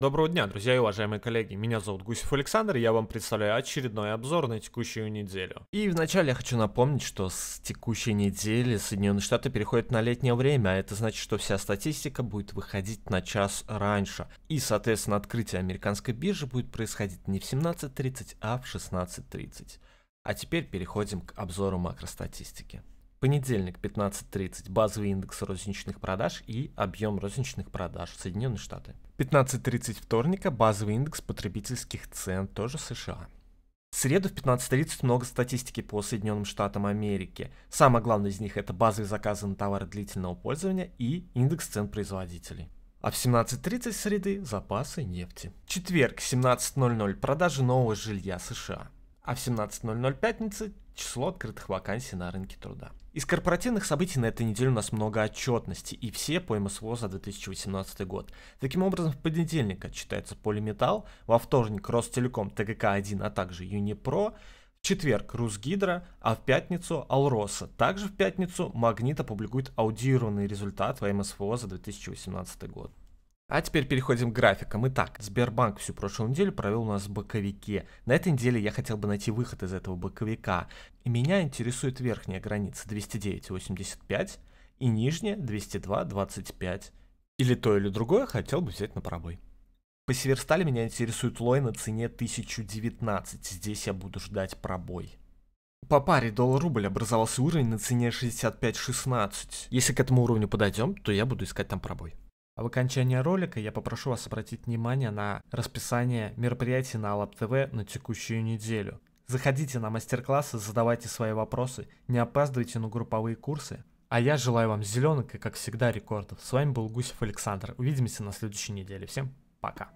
Доброго дня, друзья и уважаемые коллеги. Меня зовут Гусев Александр, и я вам представляю очередной обзор на текущую неделю. И вначале я хочу напомнить, что с текущей недели Соединенные Штаты переходят на летнее время, а это значит, что вся статистика будет выходить на час раньше. И, соответственно, открытие американской биржи будет происходить не в 17.30, а в 16.30. А теперь переходим к обзору макростатистики. Понедельник 15.30 базовый индекс розничных продаж и объем розничных продаж Соединенные Штаты. 15.30 вторника базовый индекс потребительских цен тоже США. В среду в 15.30 много статистики по Соединенным Штатам Америки. Самое главное из них это базовые заказы на товары длительного пользования и индекс цен производителей. А в 17.30 среды запасы нефти. Четверг, 17.00 продажи нового жилья США а в 17.00 пятницы число открытых вакансий на рынке труда. Из корпоративных событий на этой неделе у нас много отчетности, и все по МСВО за 2018 год. Таким образом, в понедельник отчитается Полиметал, во вторник Ростелеком, ТГК-1, а также Юнипро, в четверг Русгидро, а в пятницу Алроса. Также в пятницу Магнит опубликует аудированный результат по МСФО за 2018 год. А теперь переходим к графикам. Итак, Сбербанк всю прошлую неделю провел у нас в боковике. На этой неделе я хотел бы найти выход из этого боковика. И меня интересует верхняя граница 209.85 и нижняя 202.25. Или то, или другое хотел бы взять на пробой. По Северстали меня интересует лой на цене 1019. Здесь я буду ждать пробой. По паре доллар-рубль образовался уровень на цене 65.16. Если к этому уровню подойдем, то я буду искать там пробой. А в окончании ролика я попрошу вас обратить внимание на расписание мероприятий на Алаб ТВ на текущую неделю. Заходите на мастер-классы, задавайте свои вопросы, не опаздывайте на групповые курсы. А я желаю вам зеленок и, как всегда, рекордов. С вами был Гусев Александр. Увидимся на следующей неделе. Всем пока.